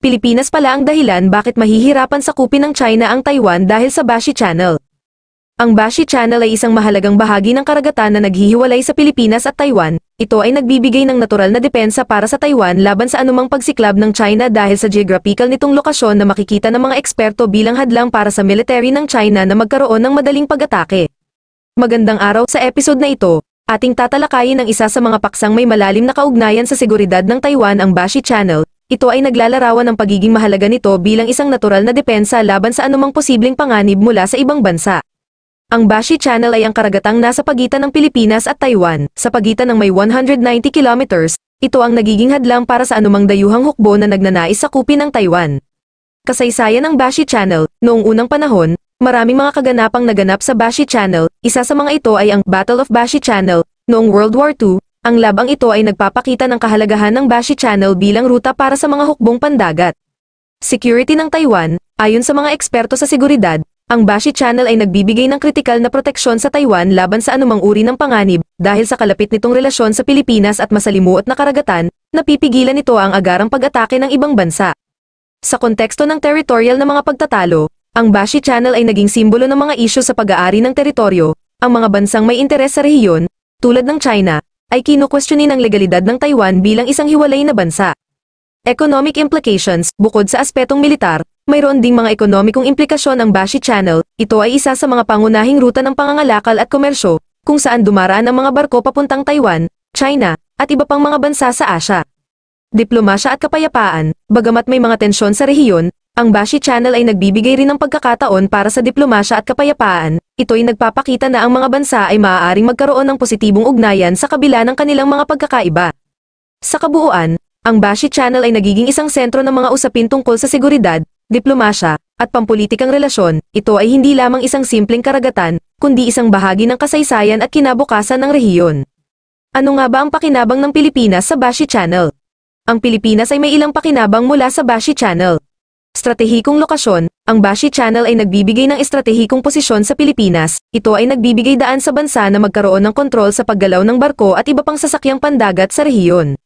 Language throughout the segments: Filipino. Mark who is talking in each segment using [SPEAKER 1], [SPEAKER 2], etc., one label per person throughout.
[SPEAKER 1] Pilipinas pala ang dahilan bakit mahihirapan sakupin ng China ang Taiwan dahil sa Bashi Channel. Ang Bashi Channel ay isang mahalagang bahagi ng karagatan na naghihiwalay sa Pilipinas at Taiwan. Ito ay nagbibigay ng natural na depensa para sa Taiwan laban sa anumang pagsiklab ng China dahil sa geographical nitong lokasyon na makikita ng mga eksperto bilang hadlang para sa military ng China na magkaroon ng madaling pag-atake. Magandang araw sa episode na ito, ating tatalakayin ang isa sa mga paksang may malalim na kaugnayan sa seguridad ng Taiwan ang Bashi Channel, ito ay naglalarawan ng pagiging mahalaga nito bilang isang natural na depensa laban sa anumang posibleng panganib mula sa ibang bansa. Ang Bashi Channel ay ang karagatang nasa pagitan ng Pilipinas at Taiwan, sa pagitan ng may 190 kilometers, ito ang nagiging hadlang para sa anumang dayuhang hukbo na nagnanais sakupin ng Taiwan. Kasaysayan ng Bashi Channel, noong unang panahon, maraming mga kaganapang naganap sa Bashi Channel, isa sa mga ito ay ang Battle of Bashi Channel, noong World War II, ang labang ito ay nagpapakita ng kahalagahan ng Bashi Channel bilang ruta para sa mga hukbong pandagat. Security ng Taiwan, ayon sa mga eksperto sa seguridad, ang Bashi Channel ay nagbibigay ng kritikal na proteksyon sa Taiwan laban sa anumang uri ng panganib dahil sa kalapit nitong relasyon sa Pilipinas at masalimuot na karagatan, napipigilan nito ang agarang pag-atake ng ibang bansa. Sa konteksto ng territorial na mga pagtatalo, ang Bashi Channel ay naging simbolo ng mga isyo sa pag-aari ng teritoryo, ang mga bansang may interes sa rehiyon, tulad ng China, ay kinukwestiyonin ang legalidad ng Taiwan bilang isang hiwalay na bansa. Economic implications, bukod sa aspetong militar, mayroon ding mga ekonomikong implikasyon ang Bashi Channel, ito ay isa sa mga pangunahing ruta ng pangangalakal at komersyo, kung saan dumaraan ang mga barko papuntang Taiwan, China, at iba pang mga bansa sa Asia. Diplomasya at kapayapaan, bagamat may mga tensyon sa rehiyon, ang Bashi Channel ay nagbibigay rin ng pagkakataon para sa diplomasya at kapayapaan, ito'y nagpapakita na ang mga bansa ay maaaring magkaroon ng positibong ugnayan sa kabila ng kanilang mga pagkakaiba. Sa kabuuan, ang Bashi Channel ay nagiging isang sentro ng mga usapin tungkol sa seguridad, diplomasya, at pampulitikang relasyon, ito ay hindi lamang isang simpleng karagatan, kundi isang bahagi ng kasaysayan at kinabukasan ng rehiyon. Ano nga ba ang pakinabang ng Pilipinas sa Bashi Channel? Ang Pilipinas ay may ilang pakinabang mula sa Bashi Channel. Estratehikong lokasyon, ang Bashi Channel ay nagbibigay ng estratehikong posisyon sa Pilipinas. Ito ay nagbibigay daan sa bansa na magkaroon ng kontrol sa paggalaw ng barko at iba pang sasakyang pandagat sa rehiyon.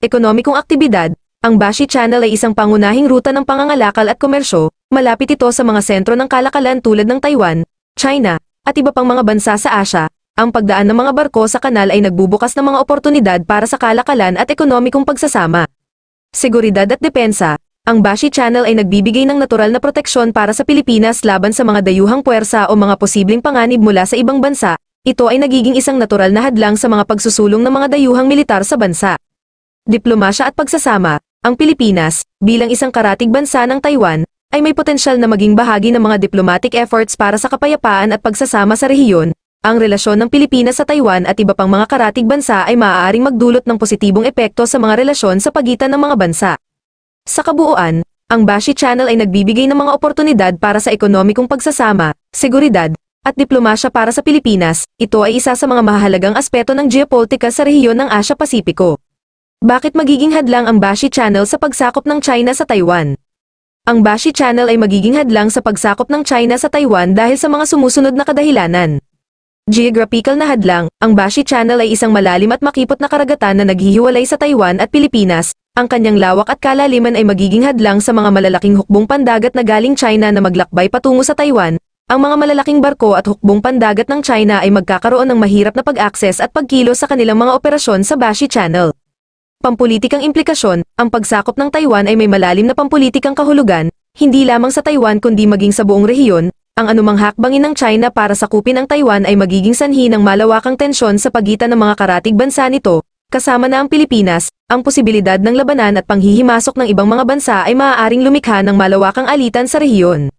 [SPEAKER 1] Ekonomikong aktibidad, ang Bashi Channel ay isang pangunahing ruta ng pangangalakal at komersyo, malapit ito sa mga sentro ng kalakalan tulad ng Taiwan, China, at iba pang mga bansa sa Asya. Ang pagdaan ng mga barko sa kanal ay nagbubukas ng mga oportunidad para sa kalakalan at ekonomikong pagsasama. Seguridad at depensa, ang Bashi Channel ay nagbibigay ng natural na proteksyon para sa Pilipinas laban sa mga dayuhang puwersa o mga posibleng panganib mula sa ibang bansa, ito ay nagiging isang natural na hadlang sa mga pagsusulong ng mga dayuhang militar sa bansa. Diplomasya at pagsasama, ang Pilipinas, bilang isang karatig bansa ng Taiwan, ay may potensyal na maging bahagi ng mga diplomatic efforts para sa kapayapaan at pagsasama sa rehiyon, ang relasyon ng Pilipinas sa Taiwan at iba pang mga karatig bansa ay maaaring magdulot ng positibong epekto sa mga relasyon sa pagitan ng mga bansa. Sa kabuuan, ang Bashi Channel ay nagbibigay ng mga oportunidad para sa ekonomikong pagsasama, seguridad, at diplomasya para sa Pilipinas, ito ay isa sa mga mahalagang aspeto ng geopolitika sa rehiyon ng Asya-Pasipiko. Bakit magiging hadlang ang Bashi Channel sa pagsakop ng China sa Taiwan? Ang Bashi Channel ay magiging hadlang sa pagsakop ng China sa Taiwan dahil sa mga sumusunod na kadahilanan. Geographical na hadlang, ang Bashi Channel ay isang malalim at makipot na karagatan na naghihiwalay sa Taiwan at Pilipinas. Ang kanyang lawak at kalaliman ay magiging hadlang sa mga malalaking hukbong pandagat na galing China na maglakbay patungo sa Taiwan. Ang mga malalaking barko at hukbong pandagat ng China ay magkakaroon ng mahirap na pag access at pagkilo sa kanilang mga operasyon sa Bashi Channel. Pampulitikang implikasyon, ang pagsakop ng Taiwan ay may malalim na pampulitikang kahulugan, hindi lamang sa Taiwan kundi maging sa buong rehiyon, ang anumang hakbangin ng China para sakupin ang Taiwan ay magiging sanhi ng malawakang tensyon sa pagitan ng mga karatig bansa nito, kasama na ang Pilipinas, ang posibilidad ng labanan at panghihimasok ng ibang mga bansa ay maaaring lumikha ng malawakang alitan sa rehiyon.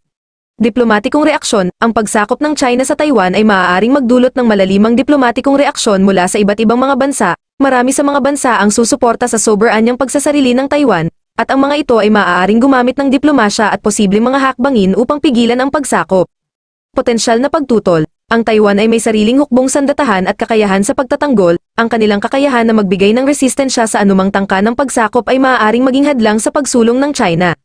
[SPEAKER 1] Diplomatikong reaksyon, ang pagsakop ng China sa Taiwan ay maaaring magdulot ng malalimang diplomatikong reaksyon mula sa iba't ibang mga bansa, marami sa mga bansa ang susuporta sa sober anyang pagsasarili ng Taiwan, at ang mga ito ay maaaring gumamit ng diplomasya at posibleng mga hakbangin upang pigilan ang pagsakop potensyal na pagtutol. Ang Taiwan ay may sariling hukbong sandatahan at kakayahan sa pagtatanggol, ang kanilang kakayahan na magbigay ng resistensya sa anumang tangka ng pagsakop ay maaaring maging hadlang sa pagsulong ng China.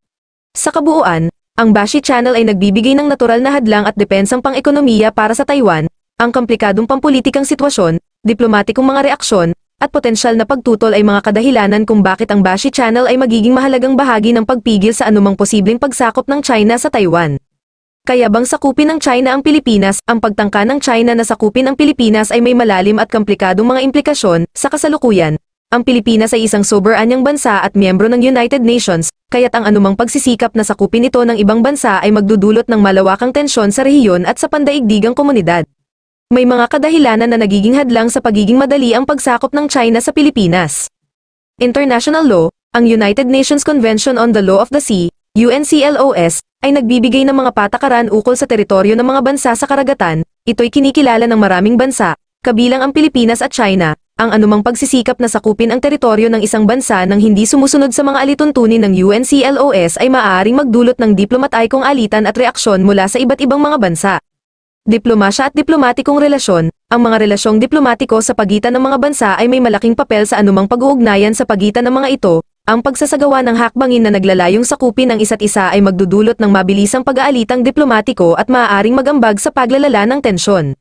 [SPEAKER 1] Sa kabuuan, ang Bashi Channel ay nagbibigay ng natural na hadlang at depensang pang-ekonomiya para sa Taiwan, ang komplikadong pampulitikang sitwasyon, diplomatikong mga reaksyon, at potensyal na pagtutol ay mga kadahilanan kung bakit ang Bashi Channel ay magiging mahalagang bahagi ng pagpigil sa anumang posibleng pagsakop ng China sa Taiwan. Kaya bang sakupin ng China ang Pilipinas? Ang pagtangka ng China na sakupin ang Pilipinas ay may malalim at komplikadong mga implikasyon sa kasalukuyan. Ang Pilipinas ay isang soberanyang bansa at miyembro ng United Nations, kaya't ang anumang pagsisikap na sakupin ito ng ibang bansa ay magdudulot ng malawakang tensyon sa rehiyon at sa pandaigdigang komunidad. May mga kadahilanan na nagiging hadlang sa pagiging madali ang pagsakop ng China sa Pilipinas. International Law, ang United Nations Convention on the Law of the Sea, UNCLOS, ay nagbibigay ng mga patakaran ukol sa teritoryo ng mga bansa sa karagatan, ito'y kinikilala ng maraming bansa, kabilang ang Pilipinas at China, ang anumang pagsisikap na sakupin ang teritoryo ng isang bansa nang hindi sumusunod sa mga alituntunin ng UNCLOS ay maaaring magdulot ng diplomatikong alitan at reaksyon mula sa iba't ibang mga bansa. Diplomasya at diplomatikong relasyon, ang mga relasyong diplomatiko sa pagitan ng mga bansa ay may malaking papel sa anumang pag-uugnayan sa pagitan ng mga ito, ang pagsasagawa ng hakbangin na naglalayong sakupin ang isa't isa ay magdudulot ng mabilisang pag-aalitang diplomatiko at maaaring magambag sa paglalala ng tensyon.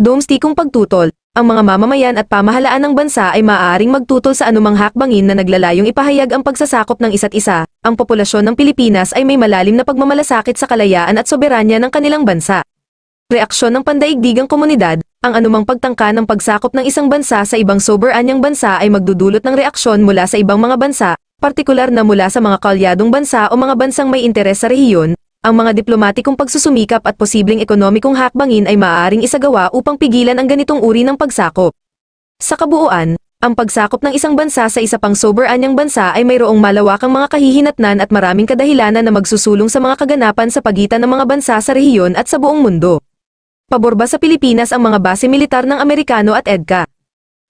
[SPEAKER 1] Domestikong pagtutol, ang mga mamamayan at pamahalaan ng bansa ay maaaring magtutol sa anumang hakbangin na naglalayong ipahayag ang pagsasakop ng isa't isa. Ang populasyon ng Pilipinas ay may malalim na pagmamalasakit sa kalayaan at soberanya ng kanilang bansa. Reaksyon ng pandaigdigang komunidad, ang anumang pagtangka ng pagsakop ng isang bansa sa ibang soberanyang bansa ay magdudulot ng reaksyon mula sa ibang mga bansa, partikular na mula sa mga kalyadong bansa o mga bansang may interes sa rehiyon, ang mga diplomatikong pagsusumikap at posibleng ekonomikong hakbangin ay maaaring isagawa upang pigilan ang ganitong uri ng pagsakop. Sa kabuuan, ang pagsakop ng isang bansa sa isa pang soberanyang bansa ay mayroong malawakang mga kahihinatnan at maraming kadahilanan na magsusulong sa mga kaganapan sa pagitan ng mga bansa sa rehiyon at sa buong mundo paborba sa Pilipinas ang mga base militar ng Amerikano at EDCA?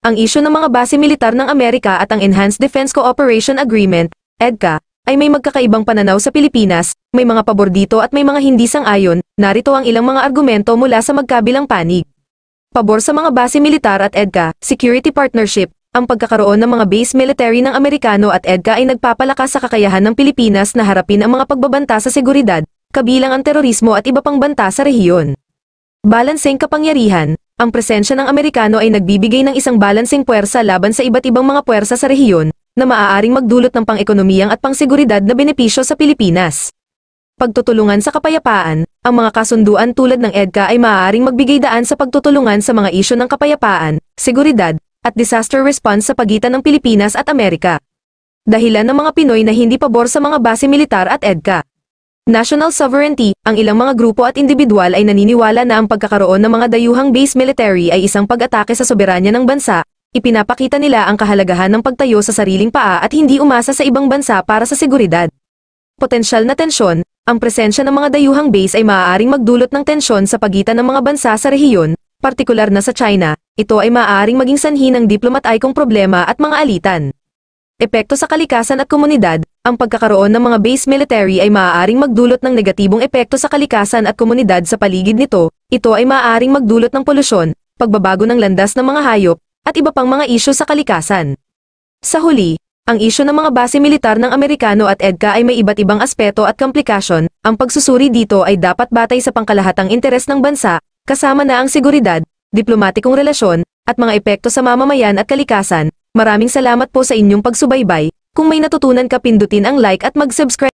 [SPEAKER 1] Ang isyo ng mga base militar ng Amerika at ang Enhanced Defense Cooperation Agreement, EDCA, ay may magkakaibang pananaw sa Pilipinas, may mga pabor dito at may mga hindi sang-ayon, narito ang ilang mga argumento mula sa magkabilang panig. Pabor sa mga base militar at EDCA, Security Partnership, ang pagkakaroon ng mga base military ng Amerikano at EDCA ay nagpapalakas sa kakayahan ng Pilipinas na harapin ang mga pagbabanta sa seguridad, kabilang ang terorismo at iba pang banta sa rehiyon. Balancing kapangyarihan, ang presensya ng Amerikano ay nagbibigay ng isang balancing puwersa laban sa iba't ibang mga puwersa sa rehiyon, na maaaring magdulot ng pang-ekonomiyang at pangseguridad na benepisyo sa Pilipinas. Pagtutulungan sa kapayapaan, ang mga kasunduan tulad ng EDCA ay maaaring magbigay daan sa pagtutulungan sa mga isyo ng kapayapaan, seguridad, at disaster response sa pagitan ng Pilipinas at Amerika. Dahilan ng mga Pinoy na hindi pabor sa mga base militar at EDCA. National sovereignty, ang ilang mga grupo at individual ay naniniwala na ang pagkakaroon ng mga dayuhang base military ay isang pag-atake sa soberanya ng bansa, ipinapakita nila ang kahalagahan ng pagtayo sa sariling paa at hindi umasa sa ibang bansa para sa seguridad. Potensyal na tensyon, ang presensya ng mga dayuhang base ay maaaring magdulot ng tensyon sa pagitan ng mga bansa sa rehiyon, partikular na sa China, ito ay maaaring maging sanhi ng diplomat-ikong problema at mga alitan. Epekto sa kalikasan at komunidad, ang pagkakaroon ng mga base military ay maaaring magdulot ng negatibong epekto sa kalikasan at komunidad sa paligid nito, ito ay maaaring magdulot ng polusyon, pagbabago ng landas ng mga hayop, at iba pang mga isyo sa kalikasan. Sa huli, ang isyo ng mga base militar ng Amerikano at EDCA ay may iba't ibang aspeto at komplikasyon, ang pagsusuri dito ay dapat batay sa pangkalahatang interes ng bansa, kasama na ang seguridad, diplomatikong relasyon, at mga epekto sa mamamayan at kalikasan. Maraming salamat po sa inyong pagsubaybay, kung may natutunan ka pindutin ang like at mag-subscribe